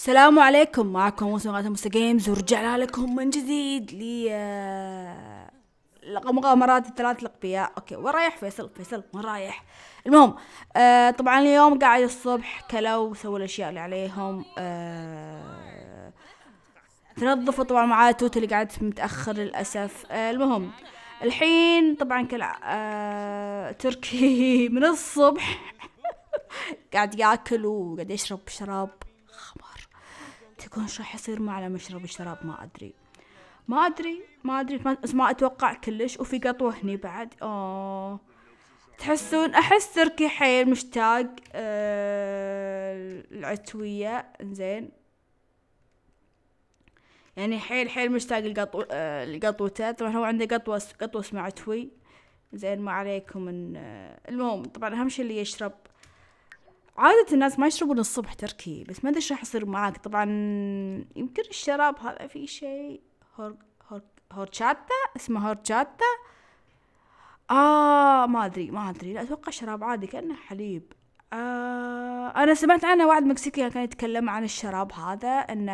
السلام عليكم معكم موسى قناة موسى جيمز ورجعنا لكم من جديد ل آه، مغامرات الثلاث الاقبياء اوكي وين رايح فيصل فيصل وين رايح المهم آه طبعا اليوم قاعد الصبح كلوا سووا الاشياء اللي عليهم آه تنظفوا طبعا معاه توت اللي قعدت متاخر للاسف آه المهم الحين طبعا كل آه تركي من الصبح قاعد ياكل وقاعد يشرب شراب تكون شو راح يصير مع مشرب الشراب ما أدري ما أدري ما أدري بس ما أتوقع كلش وفي قطوة هني بعد أوه تحسون أحس تركي حيل مشتاق أه العتوية زين يعني حيل حيل مشتاق القطو آه، القطوته طبعا هو عنده قطوة قطوة اسمها عتوي زين ما عليكم ان آه، المهم طبعا أهم شي اللي يشرب عادة الناس ما يشربون الصبح تركي بس ما ادري ايش راح يصير معاك طبعا يمكن الشراب هذا في شيء هور هور هورشاتا اسمه هورشاتا آه ما أدري ما أدري لا أتوقع شراب عادي كأنه حليب آه أنا سمعت عنه واحد مكسيكي كان يتكلم عن الشراب هذا إنه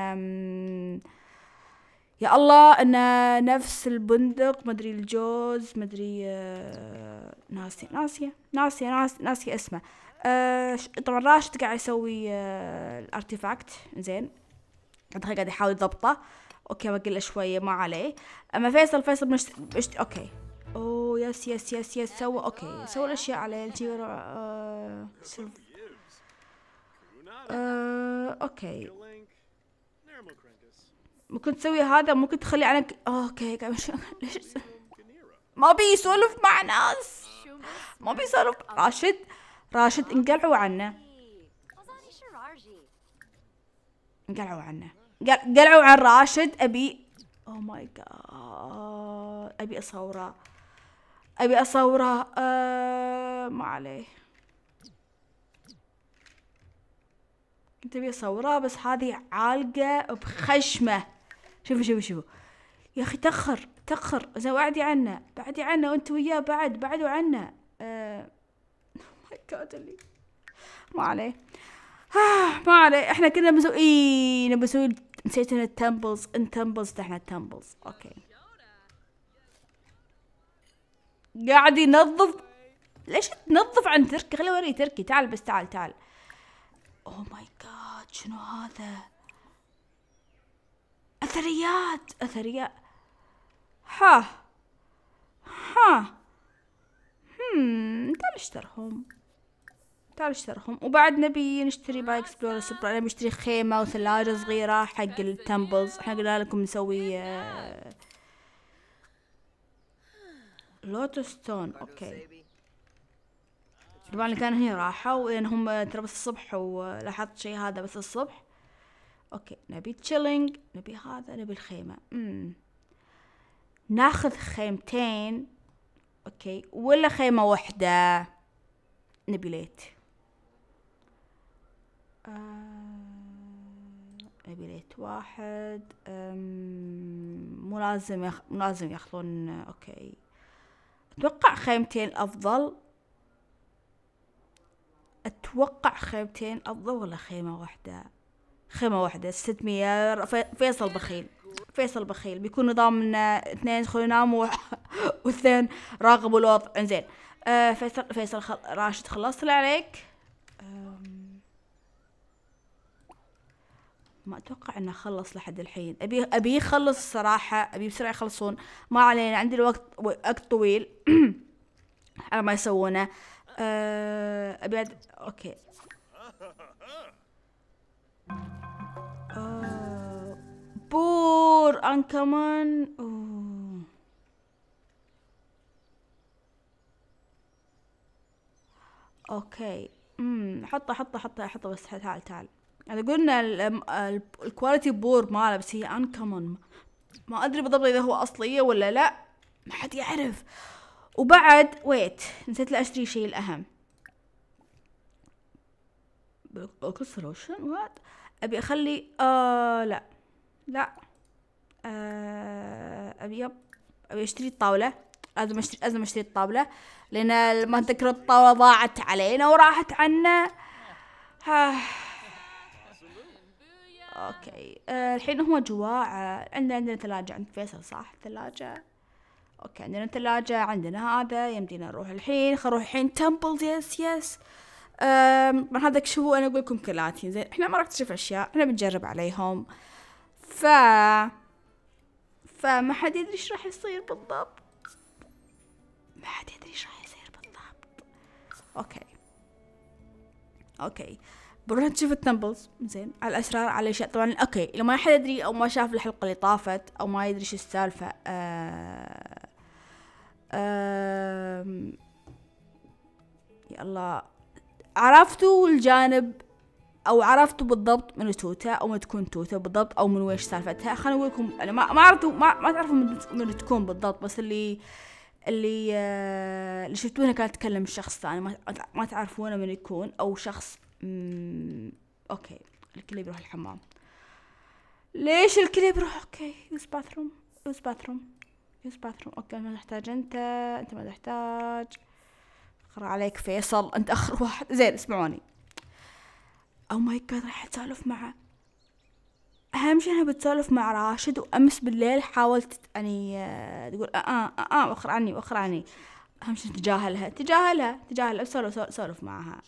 يا الله إنه نفس البندق مدري الجوز مدري آه ناسي ناسية ناسية ناسية ناسي اسمه آه طبعا راشد قاعد يسوي آه الارتيفاكت زين الحين قاعد يحاول يضبطه اوكي بقل له شويه ما عليه اما فيصل فيصل مش مشت... اوكي اوه يس يس يس يس سوى اوكي سوى الاشياء عليه آه... سو... آه... اوكي ممكن تسوي هذا ممكن تخلي عنك اوكي ليش ما بيسولف مع ناس ما بيسولف راشد راشد انقلعوا عنه انقلعوا عنه قلعوا عن راشد ابي او ماي جاد ابي اصوره ابي اصوره أه... ما عليه كنت ابي اصوره بس هذه عالقه بخشمه شوفوا شوفوا شوفوا يا اخي تاخر تاخر زين وعدي عنا بعدي عنا وانت وياه بعد بعدوا عنا جاد اللي ما عليه ما عليه احنا كنا مسوي نبي نسوي نسيت ان التمبلز ان تمبلز احنا التمبلز اوكي قاعد ينظف ليش تنظف عن تركي خليه اوري تركي تعال بس تعال تعال اوه ماي جاد شنو هذا اثريات اثريات ها ها هم hmm، تعال اشترهم تعال اشترهم وبعد نبي نشتري باي اكسبلورر سوبر انا بشتري خيمة وثلاجة صغيرة حق التمبلز احنا قلنا لكم نسوي لوتو آه، ستون اوكي طبعا كان هنا راحة لان هم ترى بس الصبح ولاحظت شي هذا بس الصبح اوكي نبي تشيلينج نبي هذا نبي الخيمة مم. ناخذ خيمتين اوكي ولا خيمة واحدة نبي ليت آه، ابي ليت واحد مو لازم يخ... مو لازم ياخذون اوكي اتوقع خيمتين افضل اتوقع خيمتين افضل ولا خيمه واحده خيمه واحده 600 فيصل بخيل فيصل بخيل بيكون نظام اثنين يدخلوا يناموا واثنين راقبوا الوضع انزين آه فيصل فيصل خل... راشد خلصت اللي عليك آه ما اتوقع انه خلص لحد الحين ابي ابي يخلص الصراحه ابي بسرعه يخلصون ما علينا عندي الوقت وقت طويل على ما يسوونه أه ابي أد... اوكي أه... بور ان كمان اوكي امم حطه حطه حطه حطه بس تعال تعال يعني قلنا الكواليتي بور ماله بس هي انكمون ما ادري بالضبط اذا هو اصليه ولا لا ما حد يعرف وبعد ويت نسيت اشتري شيء الاهم بالكسروشن وات ابي اخلي آه لا لا آه، ابي يب ابي اشتري الطاوله لازم اشتري لازم اشتري الطاوله لان ما تذكر الطاوله ضاعت علينا وراحت عنا آه. اوكي أه الحين هو جوا آه، عندنا عندنا ثلاجة عند فيصل صح ثلاجة اوكي عندنا ثلاجة عندنا هذا يمدينا نروح الحين خل نروح الحين تمبلز يس يس طبعا هذا شو انا اقول لكم كلاتي زين احنا ما راح نكتشف اشياء احنا بنجرب عليهم ف فما حد يدري ايش راح يصير بالضبط ما حد يدري ايش راح يصير بالضبط اوكي اوكي بنروح نشوف التمبلز زين على الأسرار على الأشياء طبعا أوكي لو ما حد يدري أو ما شاف الحلقة اللي طافت أو ما يدري شو السالفة آه، يا الله عرفتوا الجانب او عرفتوا بالضبط من توتا او من تكون توتا بالضبط او من ويش سالفتها خليني اقول لكم انا ما ما عرفتوا ما, ما تعرفوا من تكون بالضبط بس اللي اللي آه، اللي شفتونه كانت تكلم شخص ثاني ما تعرفونه من يكون او شخص اوكي الكل بيروح الحمام ليش الكل بيروح اوكي يوز باثروم يوز باثروم يوز باثروم اوكي ما نحتاج انت انت ما تحتاج اخر عليك فيصل انت اخر واحد زين اسمعوني او ماي جاد راح اتسالف معه اهم شيء انها بتسولف مع راشد وامس بالليل حاولت اني آه، تقول اه اه اه وخر آه، عني وخر عني اهم شيء تجاهلها تجاهلها تجاهلها سولف سولف معها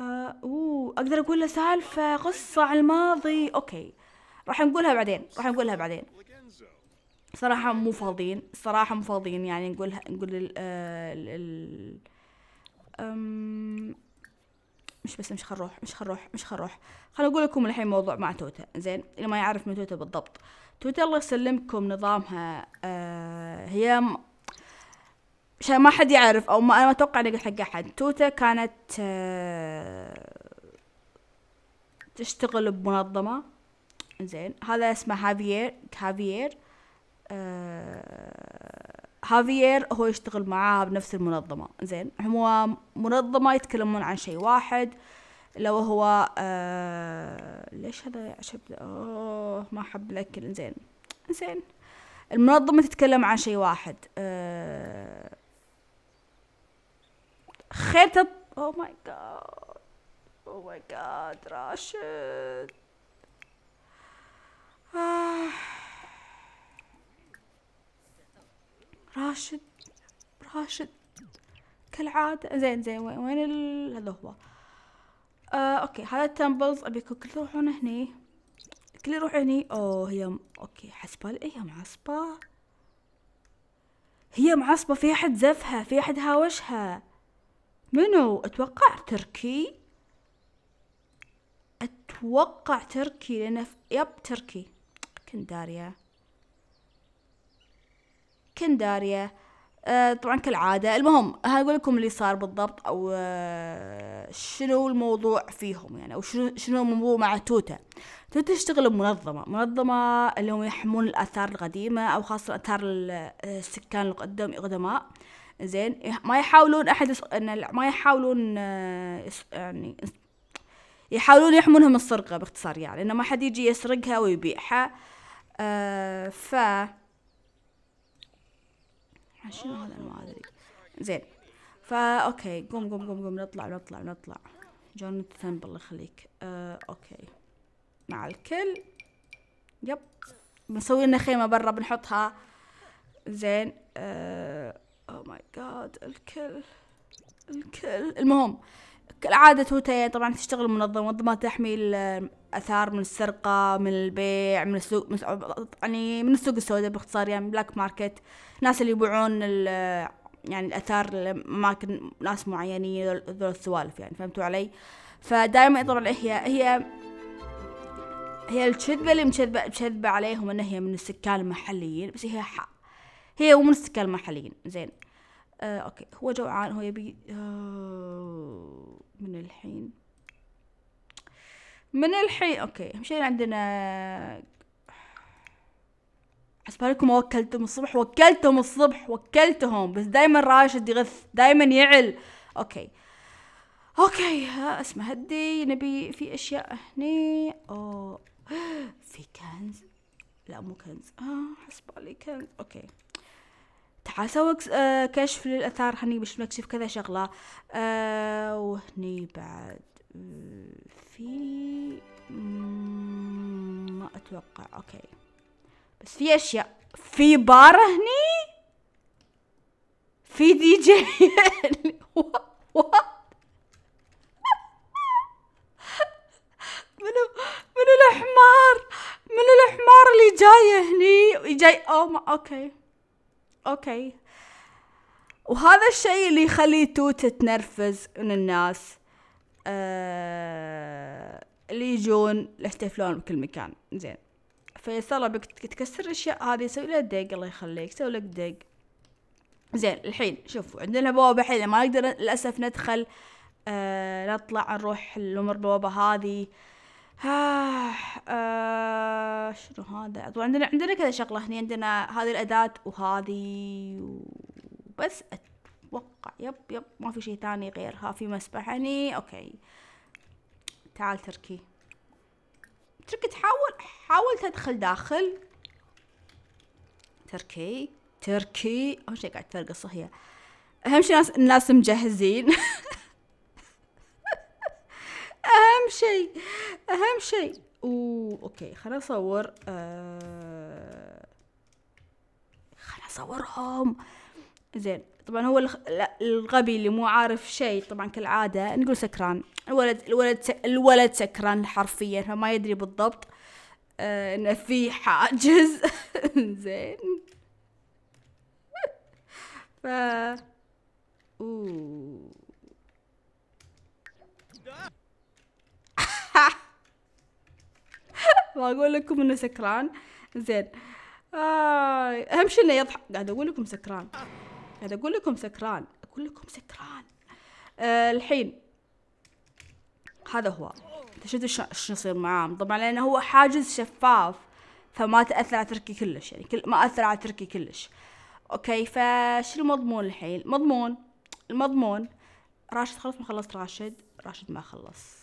آه، اوه اقدر اقول له سالفه قصه على الماضي اوكي راح نقولها بعدين راح نقولها بعدين صراحه مو فاضيين صراحه مو فاضيين يعني نقولها نقول ال آه، ال مش بس مش خروح مش خروح مش خروح خليني اقول لكم الحين موضوع مع توتا زين اللي ما يعرف من توتا بالضبط توتا الله يسلمكم نظامها آه، هي عشان ما حد يعرف او ما انا ما اتوقع اني قلت حق احد توتا كانت آه، تشتغل بمنظمة زين هذا اسمه هافيير هافيير هافيير هو يشتغل معاها بنفس المنظمة زين هو منظمة يتكلمون عن شيء واحد لو هو آه، ليش هذا عشب اوه ما احب الاكل زين زين المنظمة تتكلم عن شيء واحد آه خير طب او ماي جاد او ماي جاد راشد آه. راشد راشد كالعادة زين زين وين وين ال... هذا هو آه اوكي هذا التمبلز ابيكم كل تروحون هني كل يروح هني اوه هي م... اوكي حسبة إيه، هي معصبة هي معصبة في احد زفها في احد هاوشها منو أتوقع تركي أتوقع تركي لأن يب تركي كنداريا كنداريا أه طبعا كالعادة المهم هقول لكم اللي صار بالضبط أو أه شنو الموضوع فيهم يعني أو شنو شنو الموضوع مع توتا توتا تشتغل بمنظمة منظمة اللي هم يحمون الآثار القديمة أو خاصة آثار آه، السكان القدم القدماء أه زين ما يحاولون احد ان ما يحاولون آه، يعني يحاولون يحمونهم السرقة باختصار يعني انه ما حد يجي يسرقها ويبيعها آه ف شنو هذا ما ادري زين فا اوكي قوم قوم قوم قوم نطلع نطلع نطلع جوناثان بالله يخليك آه اوكي مع الكل يب بنسوي لنا خيمة برا بنحطها زين آه او ماي جاد الكل الكل المهم كالعادة توتايا يعني طبعا تشتغل منظمة منظمات تحمي الاثار من السرقة من البيع من السوق من يعني من السوق السوداء باختصار يعني بلاك ماركت ناس اللي يبيعون يعني الأثار لأماكن ناس معينين ذول السوالف يعني فهمتوا علي فدائما طبعا هي هي هي الكذبة اللي مكذبة عليهم إن هي من السكان المحليين بس هي هي ومن السكان المحليين زين آه اوكي هو جوعان هو يبي آه من الحين من الحين اوكي اهم عندنا حسبالكم ما وكلتهم الصبح وكلتهم الصبح وكلتهم بس دايما راشد يغث دايما يعل اوكي اوكي اسمع هدي نبي في اشياء هني او في كنز لا مو كنز اه حسبالي كنز اوكي تعال آه، سوا كشف للأثار هني باش نكشف كذا شغلة آه، وهني بعد آه، في ما أتوقع أوكي بس في أشياء في بار هني في دي جي منو منو الحمار منو الحمار اللي جاي هني جاي اوه اوكي اوكي وهذا الشيء اللي يخلي توت تنرفز من الناس آه اللي يجون يحتفلون بكل مكان زين فيسار بك تكسر الاشياء هذه سوي لها دق الله يخليك سوي لك دق زين الحين شوفوا عندنا بوابة الحين ما نقدر للأسف ندخل آه نطلع نروح الأمر بوابة هذه ها آه شنو هذا طبعا عندنا عندنا كذا شغله هني عندنا هذه الاداه وهذه وبس اتوقع يب يب ما في شيء ثاني غيرها في مسبح هني اوكي تعال تركي تركي تحاول حاول تدخل داخل تركي تركي اهم شيء قاعد ترقص هي اهم شيء الناس مجهزين اهم شيء اهم شيء اوكي خلنا نصور آه... خلنا نصورهم زين طبعا هو الغبي اللي مو عارف شيء طبعا كالعاده نقول سكران الولد الولد الولد سكران حرفيا فما يدري بالضبط آه في حاجز زين ف اوه واقول لكم انه سكران زين آه اهم شيء انه يضحك قاعد اقول لكم سكران قاعد اقول لكم سكران اقول لكم سكران آه الحين هذا هو انت شفت شو يصير معاه طبعا لانه هو حاجز شفاف فما تاثر على تركي كلش يعني كل ما اثر على تركي كلش اوكي فشو المضمون الحين مضمون المضمون راشد خلص ما خلصت راشد راشد ما خلص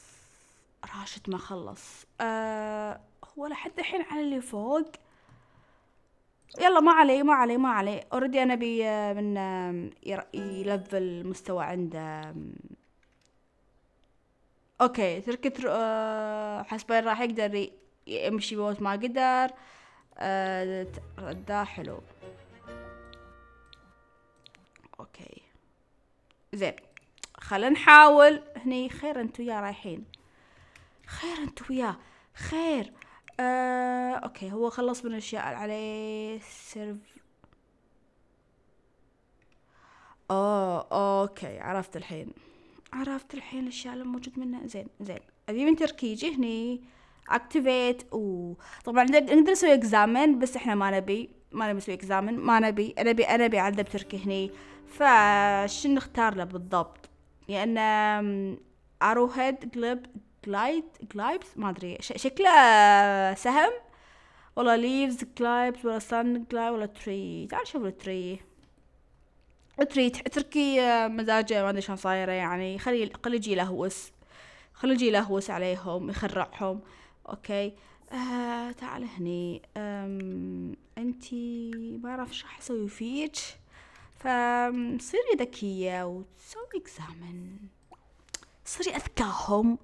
راشد ما خلص أه ولا حد الحين على اللي فوق يلا ما علي ما علي ما علي اوريدي انا بي من يلف المستوى عنده اوكي تركت أه، حسبين راح يقدر يمشي بوت ما قدر أه، ده حلو اوكي زين خلينا نحاول هني خير انتو يا رايحين خير انتو يا خير آه، اوكي هو خلص من الاشياء عليه سيرف اه اوكي عرفت الحين عرفت الحين الاشياء اللي موجود منها زين زين ابي من تركيجي هني اكتيفيت و طبعا نقدر نسوي اكزامن بس احنا ما نبي ما نبي نسوي اكزامن ما نبي انا ابي انا ابي اعذب تركي هني فشنو نختار له بالضبط لان يعني اروهيد جلب كلايد كلايبس ما ادري شكله سهم ولا ليفز كلايبس ولا سن كلايب ولا تري تعال شوف التري تري تركي مزاجه ما ادري شلون صايره يعني خلي خلي يجي يلهوس خلي يجي يلهوس عليهم يخرعهم اوكي آه تعال هني انتي ما اعرف شو راح اسوي فيك فصيري ذكية وتسوي اكزامن صيري اذكاهم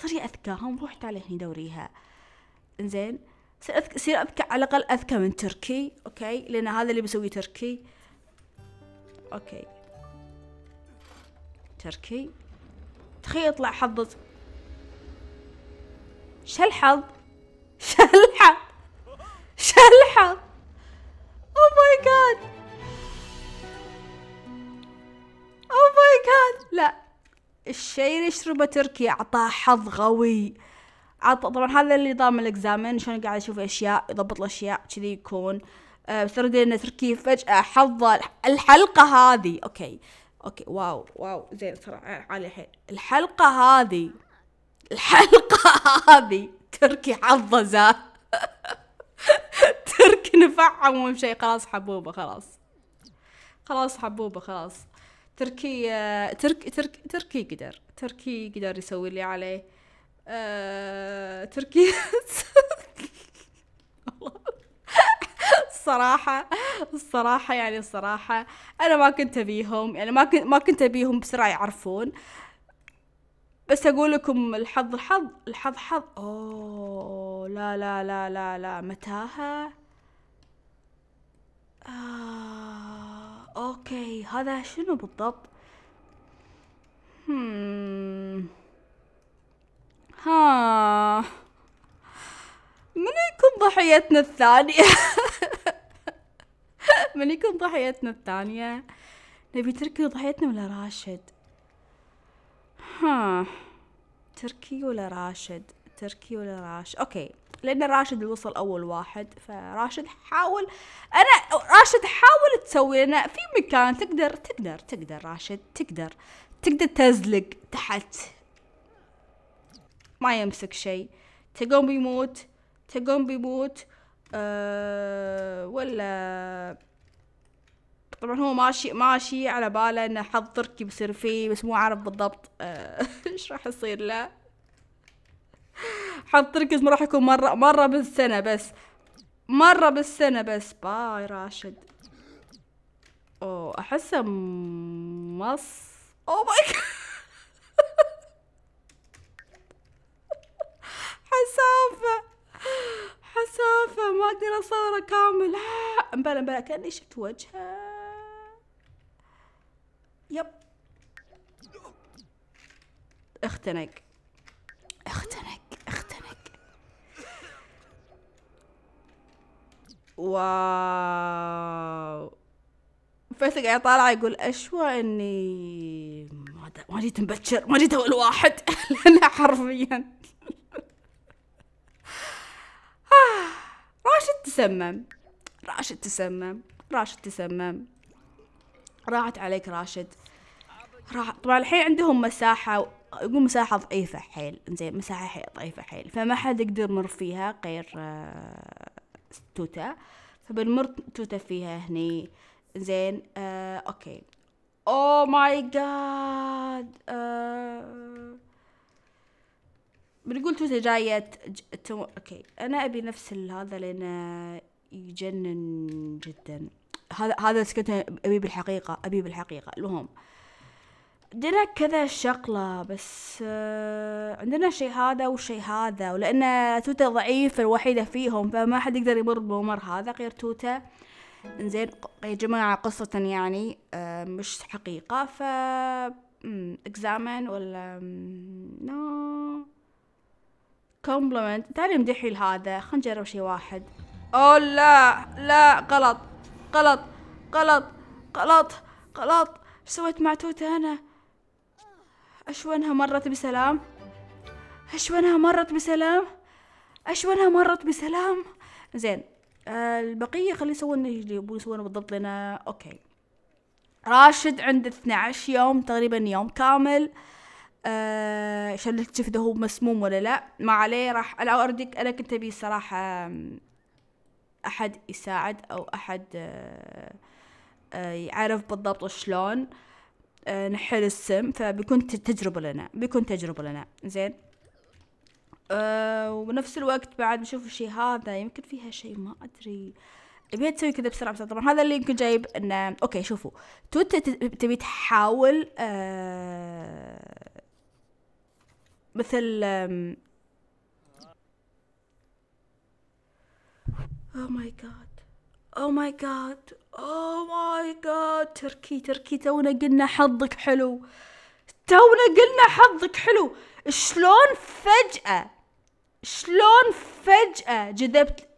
صري أذكاهم رحت على هني دوريها إنزين صير أذكى صير أذكى على الأقل أذكى من تركي أوكي لأن هذا اللي بسوي تركي أوكي تركي تخيل يطلع حظك شل حظ شل الشيء اللي يشربه تركي اعطاه حظ قوي عط... طبعا هذا اللي نظام الاكزامن شلون قاعد يشوف اشياء يضبط الاشياء كذي يكون أه بس ان فجأة حظ الحلقة هذه اوكي اوكي واو واو زين ترى عالي الحين الحلقة هذه الحلقة هذه تركي حظه زاد تركي نفعم شيء خلاص حبوبة خلاص خلاص حبوبة خلاص تركي ترك ترك تركي قدر تركي قدر يسوي اللي عليه أه... تركي الصراحة الصراحة يعني الصراحة أنا ما كنت أبيهم يعني ما كنت ما كنت أبيهم بسرعة يعرفون بس أقول لكم الحظ الحظ الحظ حظ أوه لا لا لا لا لا متاهة آه اوكي هذا شنو بالضبط ها من يكون ضحيتنا الثانية من يكون ضحيتنا الثانية نبي تركي ضحيتنا ولا راشد ها تركي ولا راشد تركي ولا راشد اوكي لان راشد اللي وصل اول واحد فراشد حاول انا راشد حاول تسوي لنا في مكان تقدر تقدر تقدر راشد تقدر تقدر تزلق تحت ما يمسك شيء تقوم بيموت تقوم بيموت أه ولا طبعا هو ماشي ماشي على باله انه حظ تركي بيصير فيه بس مو عارف بالضبط آه، ايش أه راح يصير له حط تركز يكون مرة مرة بالسنة بس مرة بالسنة بس باي راشد اوه احسه مص اوه ماي جاد حسافة حسافة ما اقدر اصوره كامل امبلا امبلا كاني شفت وجهه يب اختنق و فتق قاعد طالعة يقول أشوى إني ما جيت مبكر ما جيت أول واحد لأنه حرفيا راشد تسمم راشد تسمم راشد تسمم راحت عليك راشد راح طبعا الحين عندهم مساحة يقول مساحة ضعيفة حيل زين مساحة حيل ضعيفة حيل فما حد يقدر يمر فيها غير آه، توتة فبنمر توتة فيها هني زين آه اوكي او ماي جاد بنقول توتة جاية تو... اوكي انا ابي نفس هذا لان يجنن جدا هذا هذا سكت ابي بالحقيقة ابي بالحقيقة المهم آه عندنا كذا شغلة بس آه، عندنا شيء هذا وشيء هذا ولأن توتا ضعيف الوحيدة فيهم فما حد يقدر يمر بممر هذا غير توتا زين يا جماعة قصة يعني آه، مش حقيقة ف اكزامن ولا نو كومبلمنت تعالي امدحي لهذا خلينا نجرب شي واحد او لا لا غلط غلط غلط غلط غلط سويت مع توتا انا أشونها مرت بسلام أشونها مرت بسلام أشونها مرت بسلام زين آه البقية خليه يسوون اللي يبون يسوونه بالضبط لنا أوكي راشد عنده 12 يوم تقريبا يوم كامل آه شلت كيف اذا هو مسموم ولا لا ما عليه راح انا اوريك انا كنت ابي الصراحه احد يساعد او احد آه آه يعرف بالضبط شلون آه، نحل السم فبيكون تجربة لنا بيكون تجربة لنا زين أه وبنفس الوقت بعد بشوف الشيء هذا يمكن فيها شيء ما ادري ابي تسوي كذا بسرعه بسرعه طبعا هذا اللي يمكن جايب انه اوكي شوفوا تويتر تبي تحاول أه مثل او ماي جاد او ماي جاد اوه ماي جاد تركي تركي تونا قلنا حظك حلو تونا قلنا حظك حلو شلون فجأة شلون فجأة جذبت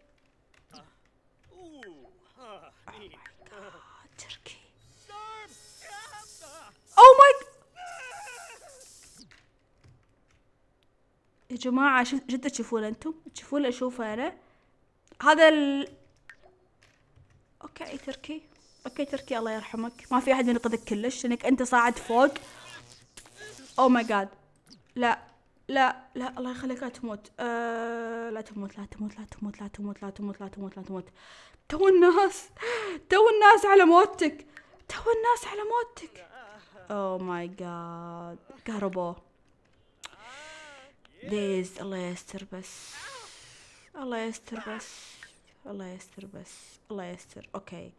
او oh ماي يا جماعة جد تشوفونه انتم؟ تشوفونه اشوفه انا؟ هذا ال... اوكي تركي اوكي تركي الله يرحمك ما في احد ينقذك كلش لانك انت صاعد فوق او ماي جاد لا لا لا الله يخليك لا تموت آه، لا تموت لا تموت لا تموت لا تموت لا تموت لا تموت لا تموت تو الناس تو الناس على موتك تو الناس على موتك او ماي جاد قهربوه ليز الله يستر بس الله يستر بس الله يستر بس الله يستر اوكي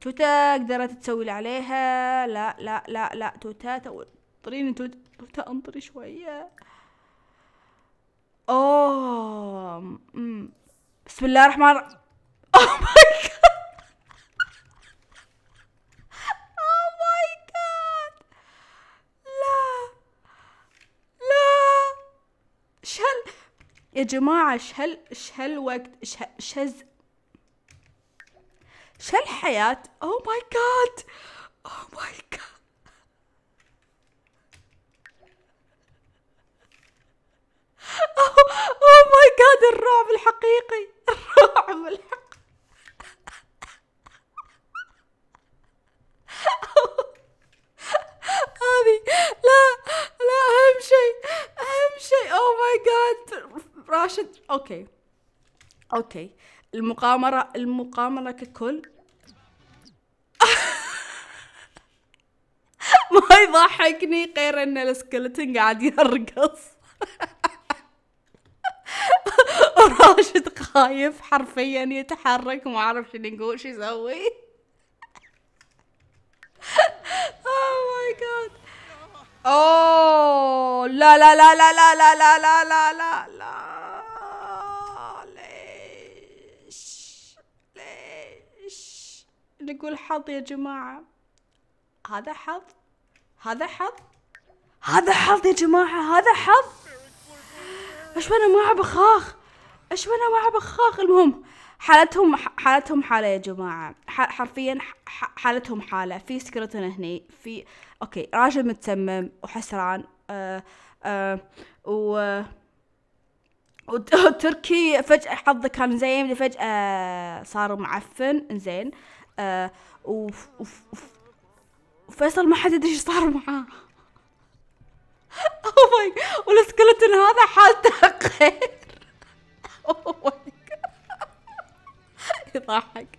توتا قدرت تسوي اللي عليها لا لا لا لا توتا انطريني توتا, توتا انطري شوية اوه مم. بسم الله الرحمن الرحيم اوه ماي جاد اوه ماي جاد لا لا شل يا جماعة شهل شهل وقت شل شالحياة او ماي جاد او ماي جاد او ماي جاد الرعب الحقيقي الرعب الحقيقي هذه لا لا اهم شيء اهم شيء او ماي جاد راشد اوكي اوكي المقامرة المقامرة ككل ما يضحكني غير ان السكلتن قاعد يرقص وراشد خايف حرفيا يتحرك وما اعرف شنو يقول شو يسوي اوه ماي جاد اوه لا لا لا لا لا لا لا لا لا نقول حظ يا جماعة هذا حظ هذا حظ هذا حظ يا جماعة هذا حظ ايش وانا ما بخاخ ايش وانا ما بخاخ المهم حالتهم حالتهم حالة يا جماعة حرفيا حالتهم حالة في سكرتون هني في اوكي راجل متسمم وحسران آه آه و وتركي فجأة حظه كان زين فجأة صار معفن زين آه، وف وف وفيصل ما حد يدري ايش صار معاه اوه ماي والسكلتن هذا حالته خير او ماي يضحك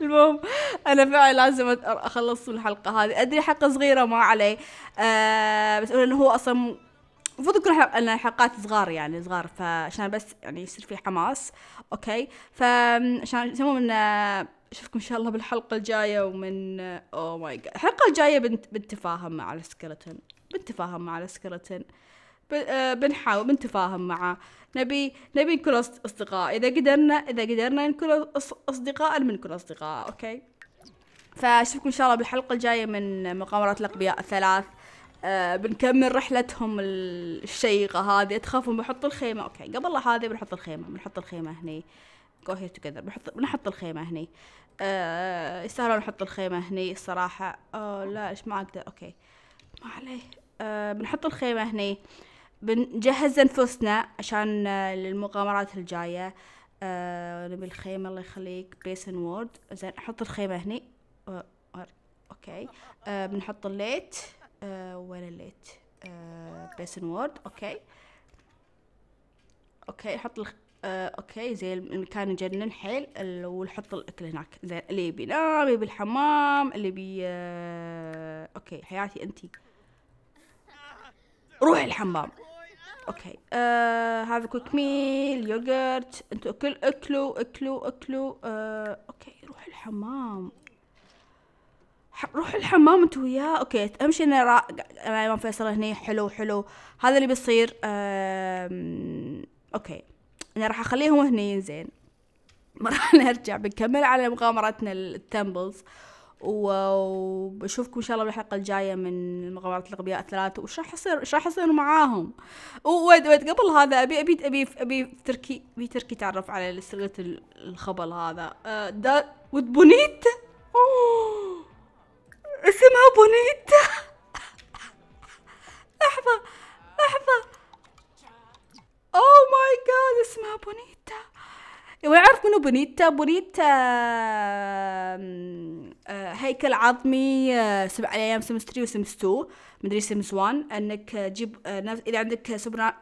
المهم انا فعلا لازم اخلص الحلقه هذه ادري حلقه صغيره ما عليه آه، بس انه هو اصلا المفروض يكون لنا حلقات صغار يعني صغار فعشان بس يعني يصير في حماس اوكي فعشان يسمون اشوفكم ان شاء الله بالحلقه الجايه ومن او ماي جاد الحلقه الجايه بنت بنتفاهم مع السكرتن بنتفاهم مع السكرتن آه، بنحاول بنتفاهم معه نبي نبي نكون اصدقاء اذا قدرنا اذا قدرنا نكون اصدقاء بنكون اصدقاء اوكي فاشوفكم ان شاء الله بالحلقه الجايه من مغامرات الاقبياء الثلاث أه بنكمل رحلتهم الشيقه هذه تخافون بحط الخيمه اوكي قبل هذه بنحط الخيمه بنحط الخيمه هني جو هير توجذر بنحط بنحط الخيمه هني يستاهلون آه، نحط الخيمة هني الصراحة أوه لا إيش ما أقدر أوكي ما عليه آه، بنحط الخيمة هني بنجهز أنفسنا عشان آه، للمغامرات الجاية نبي الخيمة الله يخليك بيسن وورد زين أحط الخيمة هني أوكي بنحط الليت وين الليت بيسن وورد أوكي أوكي نحط الخيمة آه اوكي زي المكان يجنن حيل ونحط الاكل هناك زين اللي يبي يبي الحمام اللي يبي آه اوكي حياتي انتي روحي الحمام اوكي آه هذا كويك ميل يوغرت انتوا كل اكلوا اكلوا اكلوا آه اوكي روح الحمام روح الحمام انت وياه اوكي اهم انا را... امام فيصل هني حلو حلو هذا اللي بيصير آه... اوكي انا راح اخليهم هني زين ما راح نرجع بنكمل على مغامرتنا التمبلز وبشوفكم ان شاء الله بالحلقه الجايه من مغامره الاغبياء الثلاثه وش راح يصير ايش راح يصير معاهم وود ود قبل هذا ابي ابي ابي ابي تركي ابي تركي تعرف على سرقه الخبل هذا آه، دا ود بونيت اسمها بونيت لحظه لحظه بونيتا ويعرف منو بونيتا بونيتا آه، هيكل عظمي آه، سبع ايام سمس 3 وسمس 2 مدري سمس 1 انك تجيب آه، اذا عندك سوبر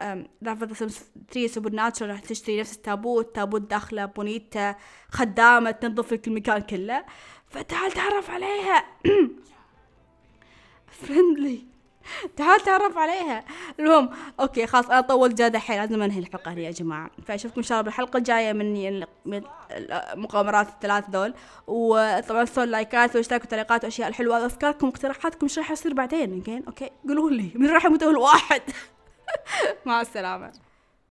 رافضه سمس 3 سوبر ناتشر راح تشتري نفس التابوت تابوت داخله بونيتا خدامه تنظف لك المكان كله فتعال تعرف عليها فريندلي تعال تعرف عليها المهم اوكي خلاص انا طولت جاده حيل لازم انهي الحلقه هنا يا جماعه فاشوفكم ان شاء الله بالحلقه الجايه من المقامرات الثلاث دول وطبعا سووا لايكات واشتركوا تعليقات واشياء الحلوه وافكاركم واقتراحاتكم ايش راح يصير بعدين اوكي قولوا لي من راح يموت اول واحد مع السلامه